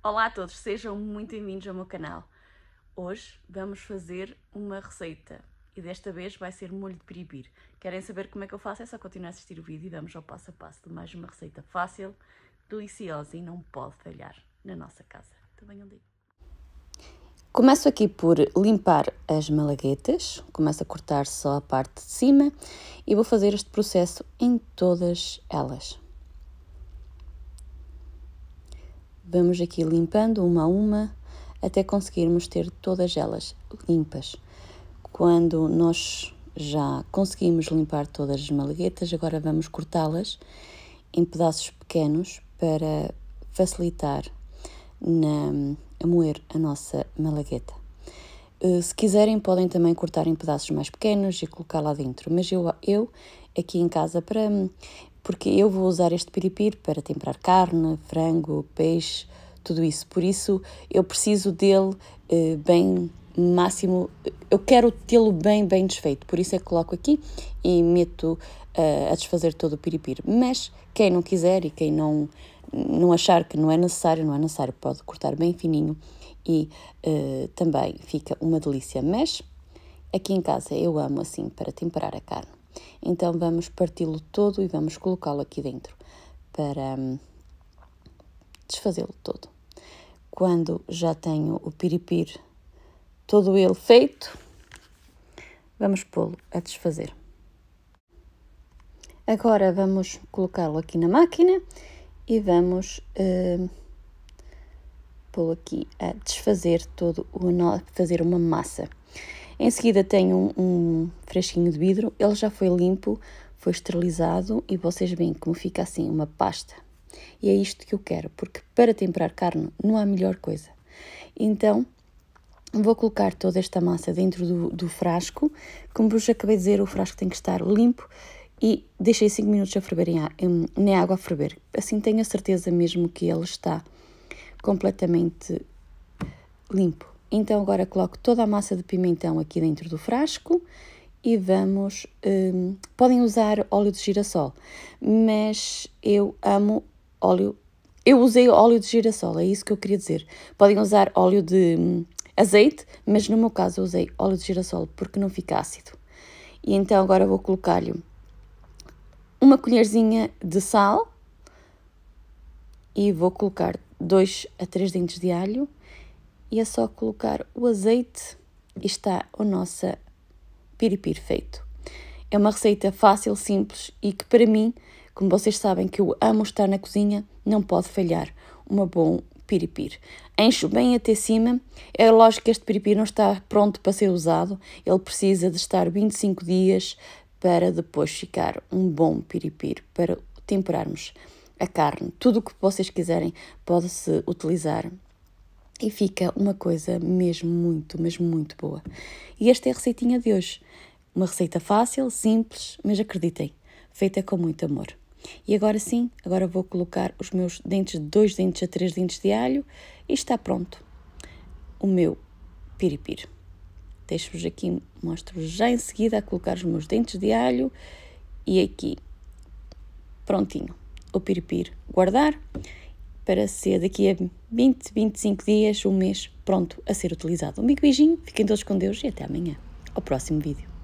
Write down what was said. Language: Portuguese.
Olá a todos, sejam muito bem-vindos ao meu canal. Hoje vamos fazer uma receita e desta vez vai ser molho de piripir. Querem saber como é que eu faço? É só continuar a assistir o vídeo e vamos ao passo a passo de mais uma receita fácil, deliciosa e não pode falhar na nossa casa. Também dia. Começo aqui por limpar as malaguetas, começo a cortar só a parte de cima e vou fazer este processo em todas elas. Vamos aqui limpando uma a uma até conseguirmos ter todas elas limpas. Quando nós já conseguimos limpar todas as malaguetas, agora vamos cortá-las em pedaços pequenos para facilitar na, a moer a nossa malagueta. Eh, se quiserem, podem também cortar em pedaços mais pequenos e colocar lá dentro, mas eu, eu aqui em casa, para porque eu vou usar este piripir para temperar carne, frango, peixe, tudo isso. Por isso eu preciso dele eh, bem máximo, eu quero tê-lo bem, bem desfeito. Por isso é que coloco aqui e meto uh, a desfazer todo o piripir. Mas quem não quiser e quem não, não achar que não é necessário, não é necessário, pode cortar bem fininho e uh, também fica uma delícia. Mas aqui em casa eu amo assim para temperar a carne. Então vamos parti-lo todo e vamos colocá-lo aqui dentro para hum, desfazê-lo todo. Quando já tenho o piripir todo ele feito, vamos pô-lo a desfazer. Agora vamos colocá-lo aqui na máquina e vamos uh, pô-lo aqui a desfazer todo o fazer uma massa. Em seguida tenho um, um de vidro, ele já foi limpo, foi esterilizado e vocês veem como fica assim uma pasta. E é isto que eu quero, porque para temperar carne não há melhor coisa. Então vou colocar toda esta massa dentro do, do frasco. Como vos acabei de dizer, o frasco tem que estar limpo e deixei 5 minutos a ferver em, água a ferver. Assim tenho a certeza mesmo que ele está completamente limpo. Então agora coloco toda a massa de pimentão aqui dentro do frasco e vamos. Um, podem usar óleo de girassol, mas eu amo óleo. Eu usei óleo de girassol, é isso que eu queria dizer. Podem usar óleo de um, azeite, mas no meu caso eu usei óleo de girassol porque não fica ácido. E então agora vou colocar-lhe uma colherzinha de sal e vou colocar dois a três dentes de alho e é só colocar o azeite e está o nosso piripir feito. É uma receita fácil, simples e que para mim, como vocês sabem que eu amo estar na cozinha, não pode falhar uma bom piripir. Encho bem até cima. É lógico que este piripir não está pronto para ser usado. Ele precisa de estar 25 dias para depois ficar um bom piripir para temperarmos a carne. Tudo o que vocês quiserem pode-se utilizar e fica uma coisa mesmo muito, mas muito boa. E esta é a receitinha de hoje. Uma receita fácil, simples, mas acreditem, feita com muito amor. E agora sim, agora vou colocar os meus dentes, dois dentes a três dentes de alho e está pronto o meu piripir Deixo-vos aqui, mostro-vos já em seguida a colocar os meus dentes de alho e aqui, prontinho, o piripir Guardar para ser daqui a 20, 25 dias, um mês, pronto a ser utilizado. Um big beijinho, fiquem todos com Deus e até amanhã, ao próximo vídeo.